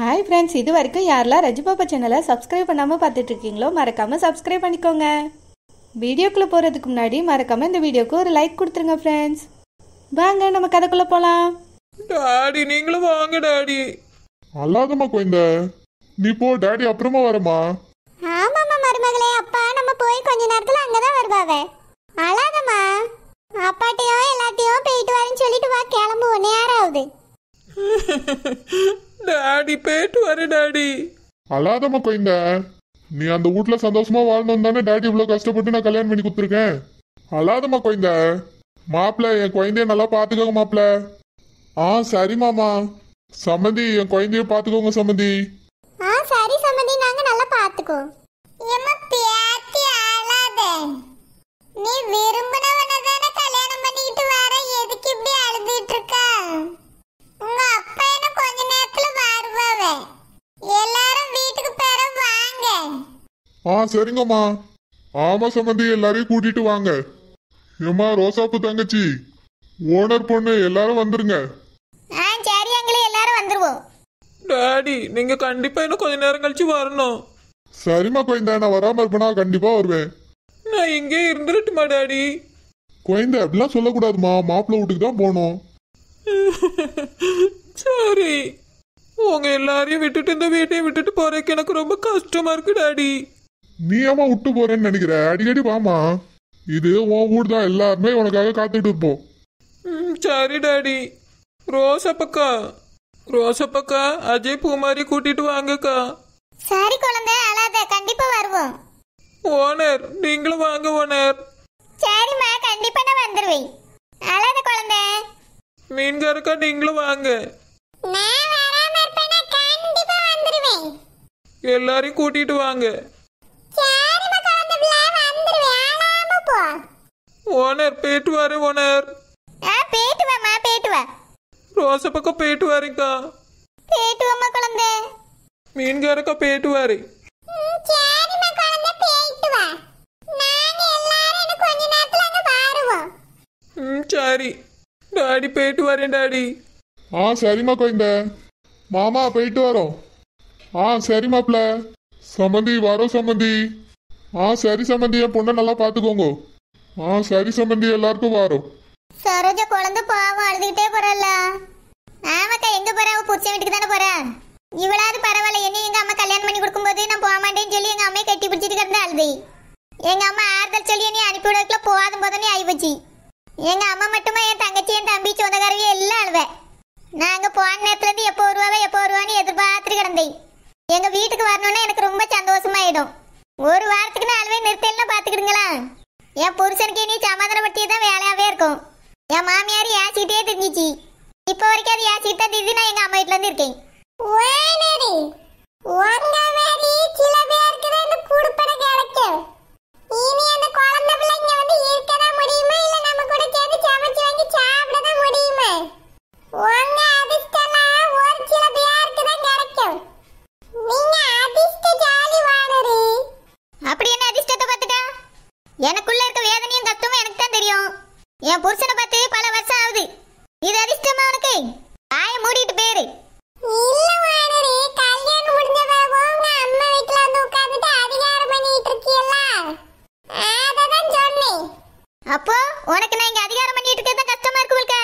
Hi friends இது வரைக்கும் யாரெல்லாம் ரஜிபாபா சேனலை சப்ஸ்கிரைப் பண்ணாமல் பார்த்துட்ருக்கீங்களோ மறக்காமல் சப்ஸ்கிரைப் பண்ணிக்கோங்க வீடியோக்குள்ளே போகிறதுக்கு முன்னாடி மறக்காமல் இந்த வீடியோக்கு ஒரு லைக் கொடுத்துருங்க ஃப்ரெண்ட்ஸ் வாங்க நம்ம கதைக்குள்ளே போகலாம் டாடி நீங்களும் வாங்க டாடி அல்லாதம்மா குழந்த நீ போ டாடி அப்புறமா வரமா ஆமாம்மா மருமகளே அப்பா நம்ம போய் கொஞ்ச நேரத்தில் அங்கே தான் வருவாவே அழாதம்மா அப்பாட்டையும் எல்லாத்தையும் போயிட்டு வரேன்னு சொல்லிட்டு வா கிளம்பு நேரம் ஆறாவது டாடி போயிட்டு வர டாடி அழாதம்மா கொய்ந்த நீ அந்த வீட்ல சந்தோஷமா வாழணும் தானே டாடி இவ்வளவு கஷ்டப்பட்டு நான் கல்யாணம் பண்ணி கொடுத்துருக்கேன் அழாதம்மா கொய்ந்த மாப்பிள்ள என் குழந்தைய நல்லா பாத்துக்கோங்க மாப்பிள்ள ஆ சரி மாமா சம்மந்தி என் குழந்தைய பாத்துக்கோங்க சம்மந்தி ஆ சரி சம்மந்தி நாங்க நல்லா பாத்துக்கோ ஏமா பேத்தி அழாத நீ விரும்பினவன தான கல்யாணம் பண்ணிட்டு வர எதுக்கு இப்படி அழுதுட்டு இருக்க உங்க ஆ சரிங்கம்மா ஆமா சம்மந்தி எல்லாரையும் கூட்டிட்டு வாங்க ஏம்மா ரோசாப்பு தங்கச்சி ஓனர் பொண்ணு எல்லாரும் வந்துருங்க ஆ சரி அங்கிளே எல்லாரும் வந்துருவோம் டாடி நீங்க கண்டிப்பா இன்னும் கொஞ்ச நேரம் கழிச்சு வரணும் சரிம்மா குழந்தை நான் வராம இருப்பேனா கண்டிப்பா வருவேன் நான் இங்கே இருந்துருட்டுமா டாடி குழந்தை அப்படிலாம் சொல்லக்கூடாதுமா மாப்பிள்ளை வீட்டுக்கு தான் போகணும் சரி உங்க எல்லாரையும் விட்டுட்டு இந்த வீட்டையும் விட்டுட்டு போறதுக்கு எனக்கு ரொம்ப கஷ்டமா இருக்கு டாடி நீ விட்டு போறேன்னு நினைக்கிற அடிக்கடி பாமா இது உன் வீடு தான் எல்லாருமே உனக்காக காத்துட்டு இருப்போம் சரி டாடி ரோசப்பக்கா ரோசப்பக்கா அஜய் பூமாரி கூட்டிட்டு வாங்கக்கா சரி குழந்தை அழாத கண்டிப்பா வருவோம் ஓனர் நீங்களும் வாங்க ஓனர் சரிமா கண்டிப்பா நான் வந்துருவேன் அழாத குழந்தை நீங்களும் வாங்க நான் வராம இருப்பேனா கண்டிப்பா வந்துருவேன் எல்லாரையும் கூட்டிட்டு வாங்க ஓனர் పేటు వారి ఓనర్ ఆ பேட்டு வாமா பேட்டு ரோச பக்கம் பேட்டு வாரிக்கா பேட்டு வாமா குழந்தை மீன்காரக்கா பேட்டு வாரி ம், போயிட்டு வா. நாங்க ம் சாரி டாடி பேட்டு வரேன் டாடி ஆ சரிம்மா குழந்தை மாமா போயிட்டு வரோம் ஆ சரி மாப்பிள்ள சம்மந்தி வரோம் சம்மந்தி ஆ சரி சம்மந்தி என் பொண்ணை நல்லா பார்த்துக்கோங்க ஆ சரி சம்பந்தி எல்லாருக்கும் வாரோம் சரோஜ குழந்தை பாவம் அழுதுகிட்டே போறல்ல ஆமாக்கா எங்க போறா அவ புருஷன் வீட்டுக்கு தானே போறா இவளாவது பரவாயில்ல என்ன எங்க அம்மா கல்யாணம் பண்ணி கொடுக்கும் போது நான் போக மாட்டேன்னு சொல்லி எங்க அம்மையை கட்டி பிடிச்சிட்டு கிடந்த அழுது எங்க அம்மா ஆறுதல் சொல்லி என்னை அனுப்பி விடக்குள்ள போதும் போதும் ஆயிப்போச்சு எங்க அம்மா மட்டுமா என் தங்கச்சி என் தம்பி சொந்தக்காரவி எல்லாம் அழுவேன் நான் அங்கே போன நேரத்துல இருந்து எப்போ வருவாவே எப்போ வருவான்னு எதிர்பார்த்துட்டு கிடந்தேன் எங்க வீட்டுக்கு வரணும்னா எனக்கு ரொம்ப சந்தோஷமாயிடும் ஒரு வாரத்துக்கு நான் அழுவே நிறுத்தலாம் பாத்துக்கிடுங்களேன் என் புருஷனுக்கு நீ சமாதானம் பற்றி தான் வேலையாகவே இருக்கும் என் மாமியார் என் சீட்டையே தெரிஞ்சிச்சு இப்போ வரைக்கும் அது ஏசிட்டு தான் தெரிஞ்சு நான் எங்கள் அம்மா வீட்டிலேருந்து இருக்கேன் வேணும் என் புருஷனை பார்த்து பல வருஷம் ஆகுது இது அதிர்ஷ்டமா உனக்கு வாய மூடிட்டு பேரு அப்போ உனக்கு நான் இங்க அதிகாரம் பண்ணிட்டு இருக்கிறது கஷ்டமா இருக்கு உனக்கு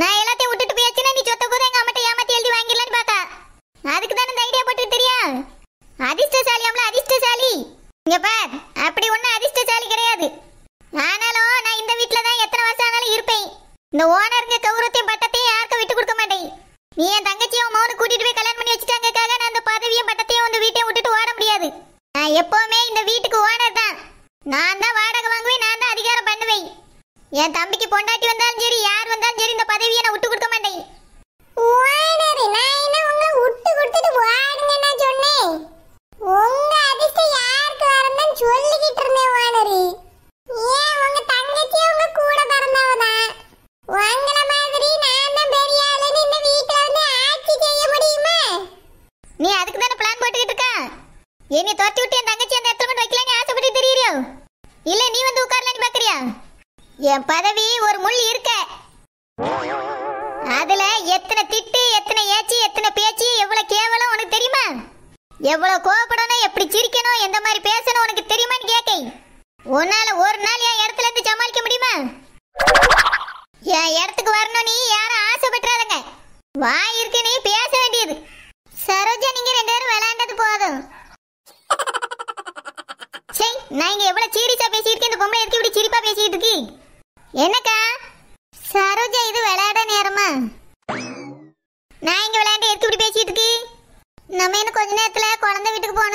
நான் எல்லாத்தையும் விட்டுட்டு போயாச்சுன்னா நீ சொத்த கூட எங்க அம்மாட்ட ஏமாத்தி எழுதி வாங்கிடலான்னு பார்த்தா அதுக்கு தானே இந்த ஐடியா போட்டு தெரியா அதிர்ஷ்டசாலி அம்ல அதிர்ஷ்டசாலி இங்க பார் எப்பவுமே இந்த வீட்டுக்கு ஓனர் தான் நான் தான் வாடகை வாங்குவேன் நான் தான் அதிகாரம் பண்ணுவேன் என் தம்பிக்கு பொண்டாட்டி வந்தாலும் சரி யார் வந்தாலும் சரி இந்த பதவியை நான் விட்டு இதுல எத்தனை திட்டு எத்தனை ஏச்சு எத்தனை பேச்சு எவ்வளவு கேவலம் உனக்கு தெரியுமா எவ்வளவு கோவப்படணும் எப்படி சிரிக்கணும் எந்த மாதிரி பேசணும் உனக்கு தெரியுமான்னு கேட்க உன்னால ஒரு நாள் என் இடத்துல இருந்து சமாளிக்க முடியுமா என் இடத்துக்கு வரணும் நீ யாரும் ஆசைப்பட்டுறாதங்க வாய் இருக்கு நீ பேச வேண்டியது சரோஜா நீங்க ரெண்டு பேரும் விளையாண்டது போதும் சரி நான் இங்க எவ்வளவு சீரியஸா பேசியிருக்கேன் இந்த பொம்பளை இருக்கு இப்படி சிரிப்பா பேசிட்டு இருக்கீ என்னக்கா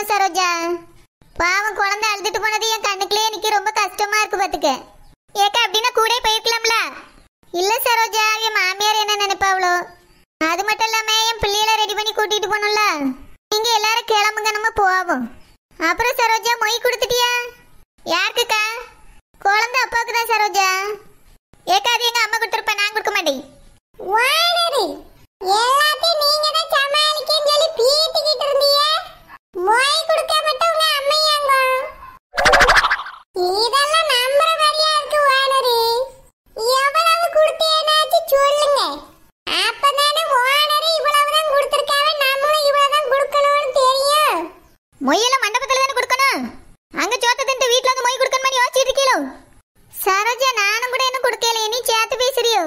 போகாத சரோஜா பாவம் குழந்தை அழுதுட்டு போனது என் கண்ணுக்குள்ளே எனக்கு ரொம்ப கஷ்டமா இருக்கு பாத்துக்க ஏக்கா அப்படின்னா கூட போயிருக்கலாம்ல இல்ல சரோஜா என் மாமியார் என்ன நினைப்பாவளோ அது மட்டும் இல்லாம என் பிள்ளைகளை ரெடி பண்ணி கூட்டிட்டு போகணும்ல நீங்க எல்லாரும் கிளம்புங்க நம்ம போவோம் அப்புறம் சரோஜா மொய் கொடுத்துட்டியா யாருக்குக்கா குழந்தை அப்பாவுக்கு தான் சரோஜா ஏக்கா அது எங்க அம்மா கொடுத்துருப்பா நான் கொடுக்க மாட்டேன் மொய்யெல்லாம் மண்டபத்துல தானே கொடுக்கணும் அங்க சோத்த தின்ட்டு வீட்ல வந்து மொய் கொடுக்கணும் மாதிரி யோசிச்சுட்டு இருக்கீங்களோ சரோஜா நானும் கூட இன்னும் கொடுக்கல நீ சேர்த்து பேசுறியோ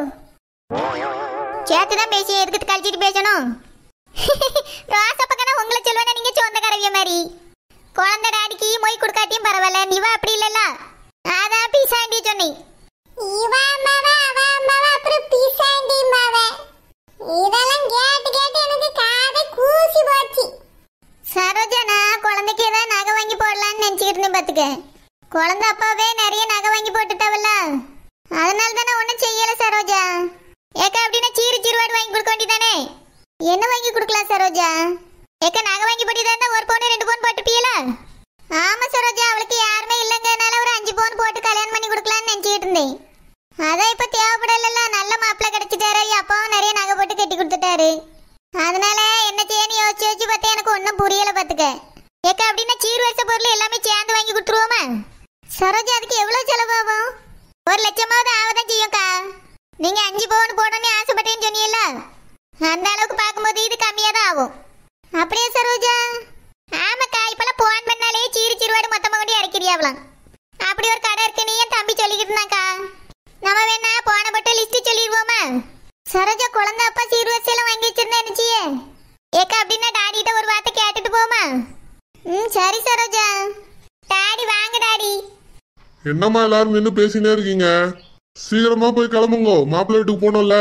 சேர்த்து தான் பேசி எதுக்கு கழிச்சிட்டு பேசணும் ராசப்பக்கனா உங்களை சொல்லுவேன்னா நீங்க சொந்த கரவிய மாதிரி குழந்தை டாடிக்கு மொய் கொடுக்காட்டியும் பரவாயில்ல நீவா அப்படி இல்லல்ல அதான் பீசாண்டி சொன்னேன் குழந்தை அப்பாவே நிறைய நகை வாங்கி போட்டுட்டவல்ல அதனால தானே ஒன்றும் செய்யல சரோஜா ஏக்கா அப்படின்னா சீரு சீருவாடு வாங்கி கொடுக்க வேண்டியதானே என்ன வாங்கி கொடுக்கலாம் சரோஜா ஏக்கா நகை வாங்கி போட்டுதான் ஒரு பவுன் ரெண்டு பவுன் போட்டுப்பீல ஆமா சரோஜா அவளுக்கு யாருமே இல்லைங்கிறதுனால ஒரு அஞ்சு பவுன் போட்டு கல்யாணம் பண்ணி கொடுக்கலான்னு நினச்சிக்கிட்டு இருந்தேன் அதான் இப்போ தேவைப்படல நல்ல மாப்பிள்ளை கிடைச்சிட்டாரு அப்பாவும் நிறைய நகை போட்டு கட்டி கொடுத்துட்டாரு அதனால என்ன செய்யணும் யோசிச்சு யோசிச்சு பார்த்தா எனக்கு ஒன்றும் புரியலை பார்த்துக்க ஏக்கா அப்படின்னா சீர் வருஷ பொருள் எல்லாமே சேர்ந்து வாங்கி கொடுத்துருவோமா சரோஜா அதுக்கு எவ்வளவு செலவாகும் ஒரு லட்சமாவது ஆகதான் செய்யும்க்கா நீங்க அஞ்சு பவுன் போடணும்னு ஆசைப்பட்டேன்னு சொன்னீங்களா அந்த அளவுக்கு பார்க்கும்போது இது கம்மியாக தான் ஆகும் அப்படியே சரோஜா ஆமாக்கா இப்பெல்லாம் போன் பண்ணாலே சீரு சிறுவாடு மொத்தமாக கொண்டு இறக்கிறியாவலாம் அப்படி ஒரு கடை இருக்கு நீ தம்பி சொல்லிக்கிட்டு இருந்தாக்கா நம்ம வேணா போன மட்டும் லிஸ்ட் சொல்லிடுவோமா சரோஜா குழந்தை அப்பா சீர்வரிசையெல்லாம் வாங்கி வச்சிருந்தேன் நினச்சியே ஏக்கா அப்படின்னா டாடிகிட்ட ஒரு வார்த்தை கேட்டுட்டு போமா ம் சரி சரோஜா டாடி வாங்க டாடி என்னம்மா எல்லாரும் நின்று பேசினே இருக்கீங்க சீக்கிரமா போய் கிளம்புங்க மாப்பிள்ளை வீட்டுக்கு போனோம்ல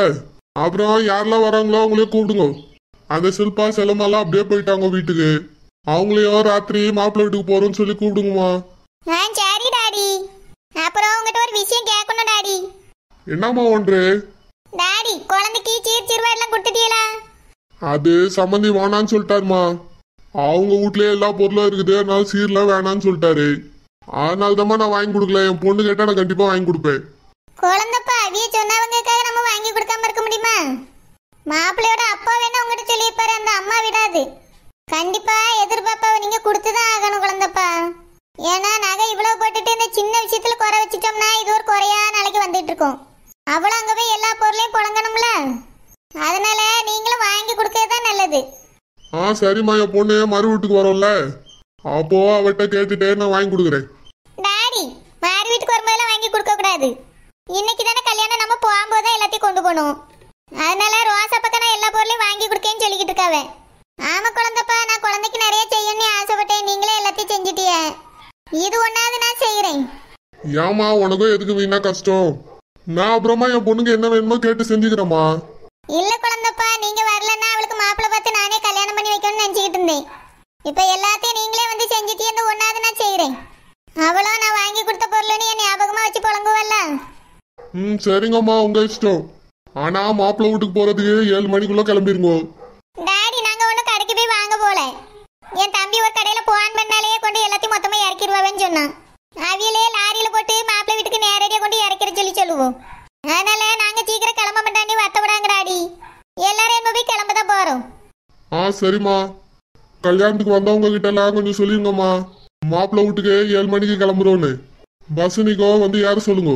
அப்புறம் யாரெல்லாம் வராங்களோ அவங்களே கூப்பிடுங்க அந்த சில்பா செலமெல்லாம் அப்படியே போயிட்டாங்க வீட்டுக்கு அவங்களையோ ராத்திரி மாப்பிள்ளை வீட்டுக்கு போறோம்னு சொல்லி கூப்பிடுங்கம்மா ஆ சரி டாடி அப்புறம் உங்ககிட்ட ஒரு விஷயம் கேட்கணும் டாடி என்னம்மா ஒன்று டாடி குழந்தைக்கு சீர் சீர்வா எல்லாம் கொடுத்துட்டீங்களா அது சம்மந்தி வேணான்னு சொல்லிட்டாருமா அவங்க வீட்லயே எல்லா பொருளும் இருக்குது அதனால சீர்லாம் வேணான்னு சொல்லிட்டாரு அதனால தான் நான் வாங்கி கொடுக்கல என் பொண்ணு கேட்டா நான் கண்டிப்பா வாங்கி கொடுப்பேன் குழந்தப்பா அவிய சொன்னவங்கக்காக நம்ம வாங்கி கொடுக்காம இருக்க முடியுமா மாப்பிள்ளையோட அப்பா வேணா உங்ககிட்ட சொல்லியிருப்பாரு அந்த அம்மா விடாது கண்டிப்பா எதிர்பார்ப்பாவை நீங்க கொடுத்துதான் ஆகணும் குழந்தப்பா ஏன்னா நகை இவ்வளவு போட்டுட்டு இந்த சின்ன விஷயத்துல குறை வச்சுட்டோம்னா இது ஒரு குறையா நாளைக்கு வந்துட்டு இருக்கும் அவ்வளோ அங்கே போய் எல்லா பொருளையும் புழங்கணும்ல அதனால நீங்களும் வாங்கி கொடுக்கறது தான் நல்லது ஆ சரிம்மா என் பொண்ணு மறு வீட்டுக்கு வரோம்ல அப்போ அவட்ட கேட்டுட்டு நான் வாங்கி கொடுக்குறேன் போகணும் அதனால ரோசா பக்கம் எல்லா பொருளையும் வாங்கி கொடுக்கேன்னு சொல்லிக்கிட்டு இருக்காவே ஆமா குழந்தைப்பா நான் குழந்தைக்கு நிறைய செய்யணும்னு ஆசைப்பட்டேன் நீங்களே எல்லாத்தையும் செஞ்சிட்டிய இது ஒன்னாவது நான் செய்யறேன் ஏமா உனக்கும் எதுக்கு வீணா கஷ்டம் நான் அப்புறமா என் பொண்ணுக்கு என்ன வேணுமோ கேட்டு செஞ்சுக்கிறேம்மா இல்ல குழந்தைப்பா நீங்க வரலன்னா அவளுக்கு மாப்பிள்ளை பார்த்து நானே கல்யாணம் பண்ணி வைக்கணும்னு நினைச்சுக்கிட்டு இருந்தேன் இப்ப எல்லாத்தையும் நீங்களே வந்து செஞ்சுட்டே இந்த ஒன்னாவது நான் செய்யறேன் அவளோ நான் வாங்கி கொடுத்த பொருள்னு என் ஞாபகமா வச்சு புழங்குவல்ல ம் சரிங்கம்மா உங்க இஷ்டம் ஆனா மாப்பிள்ள வீட்டுக்கு போறதுக்கு ஏழு மணிக்குள்ள கிளம்பிருங்கோ டாடி நாங்க ஒண்ணும் கடைக்கு போய் வாங்க போல என் தம்பி ஒரு கடையில போன் பண்ணாலே கொண்டு எல்லாத்தையும் மொத்தமா இறக்கிடுவாவேன்னு சொன்னான் அவியலே லாரியில போட்டு மாப்பிள்ள வீட்டுக்கு நேரடியா கொண்டு இறக்கிற சொல்லி சொல்லுவோம் அதனால நாங்க சீக்கிரம் கிளம்ப மாட்டாண்டி வத்தப்படாங்க டாடி எல்லாரும் என்ன போய் கிளம்ப தான் போறோம் ஆ சரிம்மா கல்யாணத்துக்கு வந்தவங்க கிட்ட எல்லாம் கொஞ்சம் சொல்லிருங்கம்மா மாப்பிள்ள வீட்டுக்கு ஏழு மணிக்கு கிளம்புறோன்னு பஸ் நிக்கோ வந்து யாரும் சொல்லுங்க